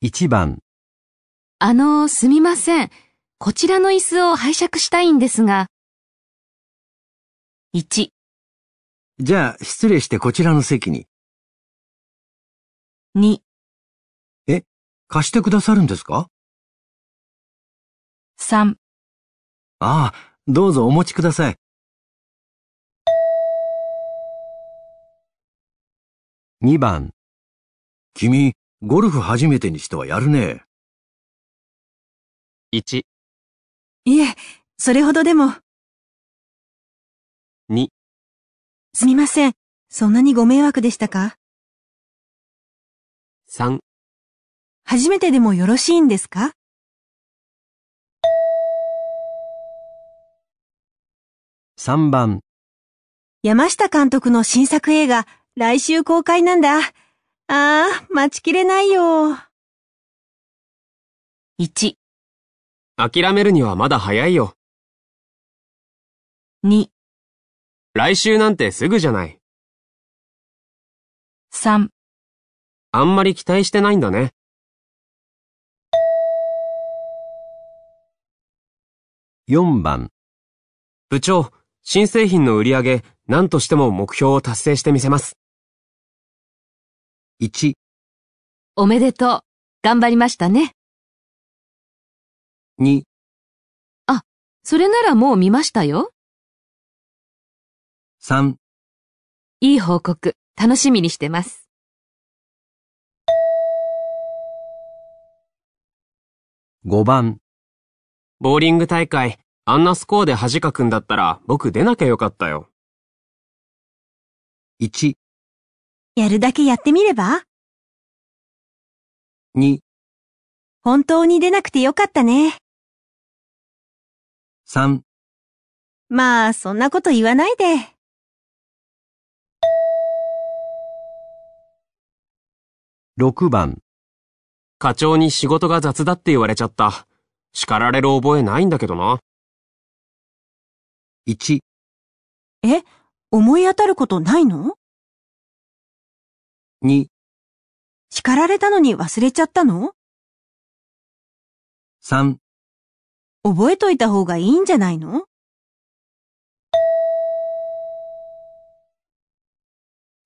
1番あの、すみません。こちらの椅子を拝借したいんですが。1、じゃあ失礼してこちらの席に。2、え、貸してくださるんですか3。ああ、どうぞお持ちください。2番君、ゴルフ初めてにしてはやるね。1いえ、それほどでも。2すみません。そんなにご迷惑でしたか3初めてでもよろしいんですか3番山下監督の新作映画、来週公開なんだ。ああ、待ちきれないよ。1、諦めるにはまだ早いよ。2、来週なんてすぐじゃない。3、あんまり期待してないんだね。4番。部長、新製品の売り上げ、何としても目標を達成してみせます。1おめでとう。頑張りましたね。2あ、それならもう見ましたよ。3いい報告、楽しみにしてます。5番ボーリング大会、あんなスコアで恥かくんだったら僕出なきゃよかったよ。1やるだけやってみれば ?2 本当に出なくてよかったね。3まあ、そんなこと言わないで。6番課長に仕事が雑だって言われちゃった。叱られる覚えないんだけどな。1え、思い当たることないの2叱られたのに忘れちゃったの ?3 覚えといた方がいいんじゃないの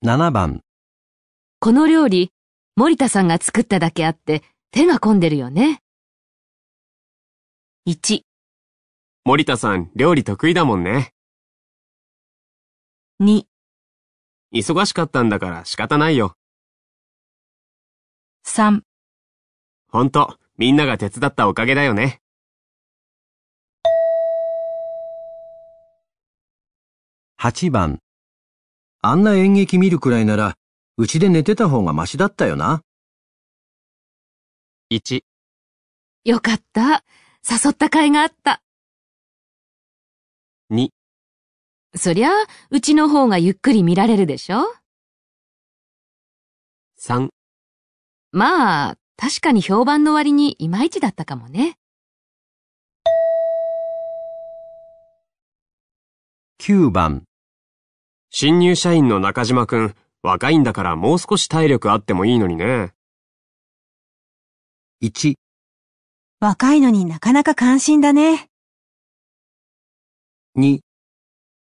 ?7 番この料理、森田さんが作っただけあって手が込んでるよね。1森田さん料理得意だもんね。2忙しかったんだから仕方ないよ。3ほんと、みんなが手伝ったおかげだよね。8番あんな演劇見るくらいなら、うちで寝てた方がマシだったよな。1よかった。誘った甲斐があった。2そりゃ、うちの方がゆっくり見られるでしょ ?3 まあ、確かに評判の割にいまいちだったかもね。9番。新入社員の中島くん、若いんだからもう少し体力あってもいいのにね。1。若いのになかなか関心だね。2。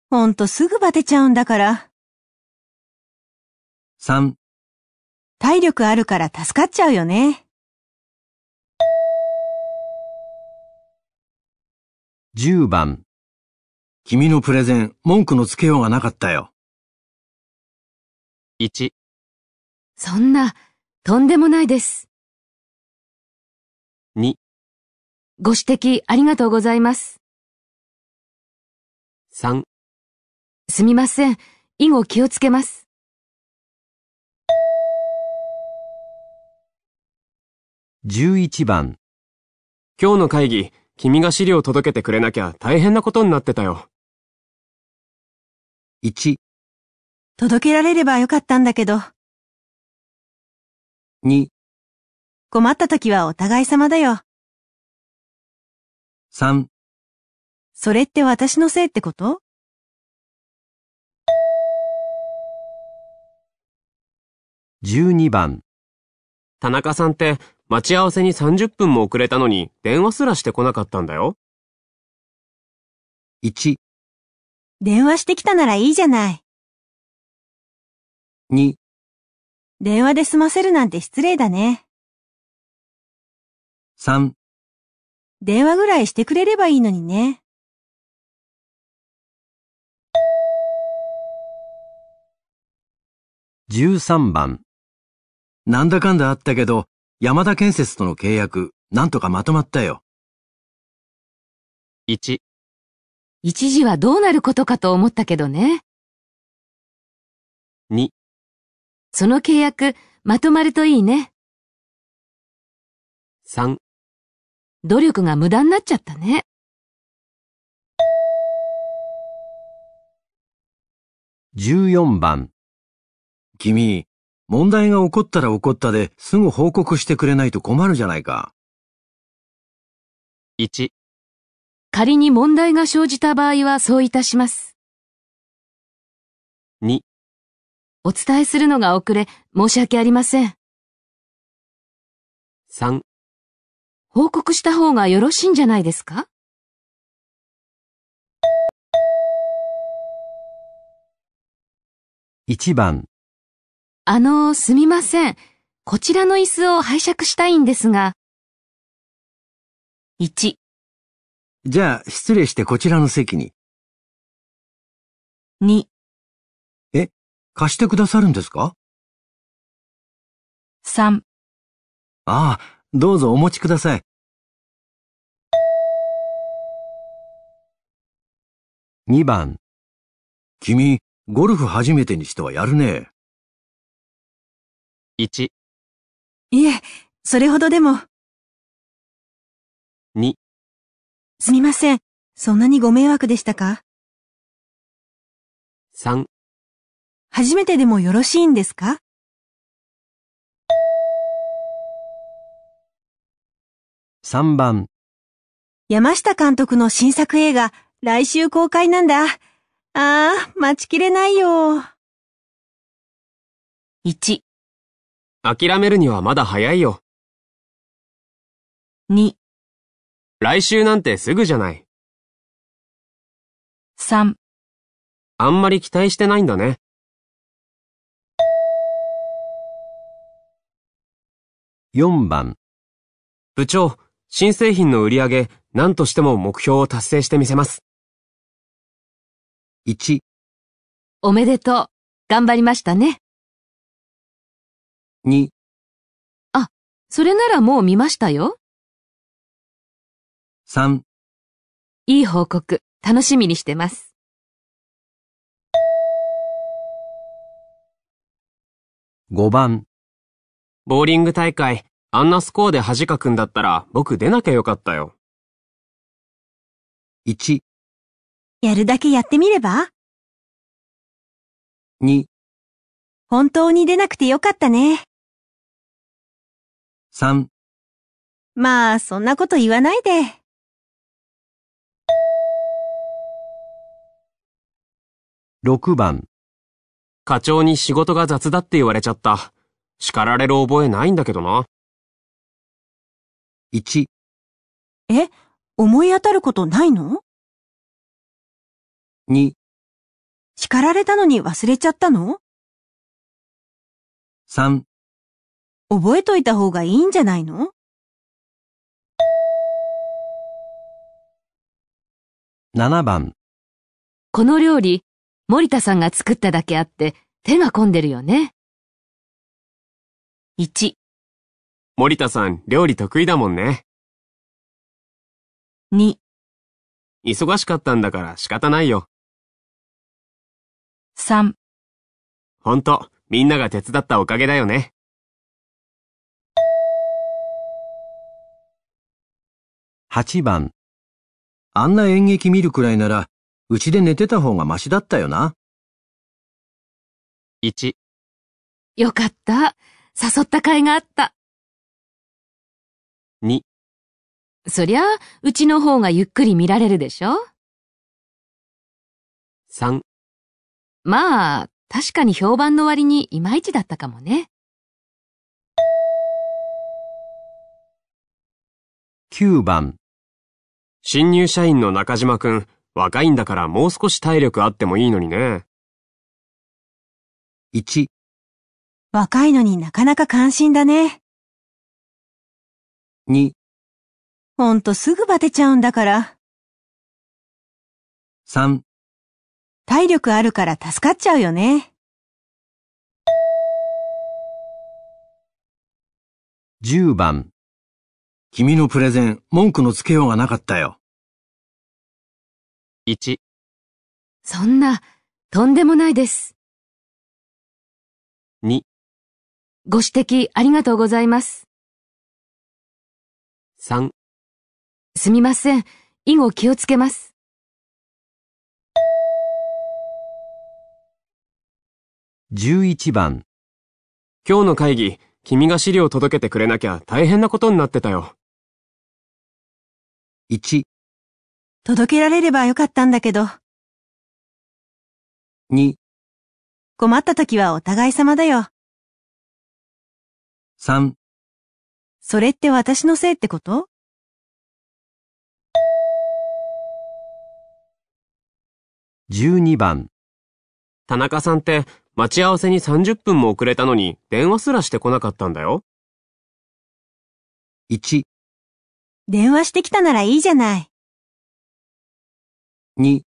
ほんとすぐバテちゃうんだから。3。体力あるから助かっちゃうよね。10番君のプレゼン文句のつけようがなかったよ。1そんな、とんでもないです。2ご指摘ありがとうございます。3すみません。以後気をつけます。11番。今日の会議、君が資料届けてくれなきゃ大変なことになってたよ。1、届けられればよかったんだけど、2、困った時はお互い様だよ。3、それって私のせいってこと12番。田中さんって待ち合わせに30分も遅れたのに電話すらしてこなかったんだよ。1、電話してきたならいいじゃない。2、電話で済ませるなんて失礼だね。3、電話ぐらいしてくれればいいのにね。13番。なんだかんだあったけど、山田建設との契約、なんとかまとまったよ。1、一時はどうなることかと思ったけどね。2、その契約、まとまるといいね。3、努力が無駄になっちゃったね。14番、君、問題が起こったら起こったですぐ報告してくれないと困るじゃないか。1仮に問題が生じた場合はそういたします。2お伝えするのが遅れ申し訳ありません。3報告した方がよろしいんじゃないですか1番あの、すみません。こちらの椅子を拝借したいんですが。1。じゃあ、失礼してこちらの席に。2。え、貸してくださるんですか ?3。ああ、どうぞお持ちください。2番。君、ゴルフ初めてにしてはやるね。1いえ、それほどでも。2すみません。そんなにご迷惑でしたか ?3 初めてでもよろしいんですか3番山下監督の新作映画来週公開なんだ。ああ、待ちきれないよ。1諦めるにはまだ早いよ。2来週なんてすぐじゃない。3あんまり期待してないんだね。4番部長、新製品の売り上げ、何としても目標を達成してみせます。1おめでとう。頑張りましたね。2あ、それならもう見ましたよ。三。いい報告、楽しみにしてます。五番ボーリング大会、あんなスコアで恥かくんだったら僕出なきゃよかったよ。一。やるだけやってみれば二。本当に出なくてよかったね。3まあ、そんなこと言わないで。6番課長に仕事が雑だって言われちゃった。叱られる覚えないんだけどな。1え、思い当たることないの ?2 叱られたのに忘れちゃったの ?3 覚えといた方がいいんじゃないの7番この料理、森田さんが作っただけあって手が込んでるよね。1森田さん料理得意だもんね。2忙しかったんだから仕方ないよ。3ほんと、みんなが手伝ったおかげだよね。8番。あんな演劇見るくらいなら、うちで寝てた方がマシだったよな。1。よかった。誘った甲斐があった。2。そりゃ、うちの方がゆっくり見られるでしょ ?3。まあ、確かに評判の割にいまいちだったかもね。9番新入社員の中島くん、若いんだからもう少し体力あってもいいのにね。1、若いのになかなか関心だね。2、ほんとすぐバテちゃうんだから。3、体力あるから助かっちゃうよね。10番君のプレゼン、文句のつけようがなかったよ。1。そんな、とんでもないです。2。ご指摘ありがとうございます。3。すみません。以後気をつけます。11番。今日の会議、君が資料届けてくれなきゃ大変なことになってたよ。1届けられればよかったんだけど。2困った時はお互い様だよ。3それって私のせいってこと12番田中さんって待ち合わせに30分も遅れたのに電話すらしてこなかったんだよ。1電話してきたならいいじゃない。2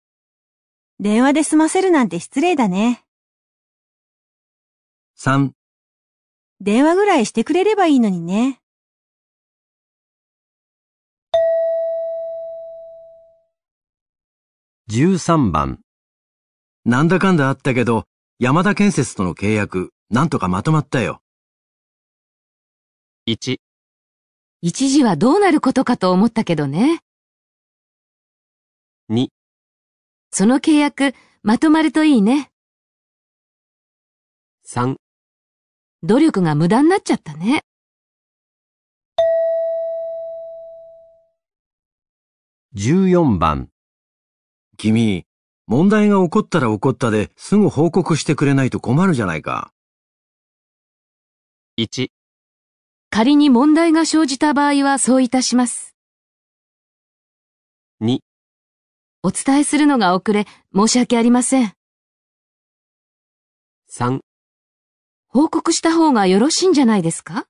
電話で済ませるなんて失礼だね。3電話ぐらいしてくれればいいのにね。13番なんだかんだあったけど、山田建設との契約、なんとかまとまったよ。1一時はどうなることかと思ったけどね。二、その契約、まとまるといいね。三、努力が無駄になっちゃったね。14番君、問題が起こったら起こったですぐ報告してくれないと困るじゃないか。1仮に問題が生じた場合はそういたします。2お伝えするのが遅れ、申し訳ありません。3報告した方がよろしいんじゃないですか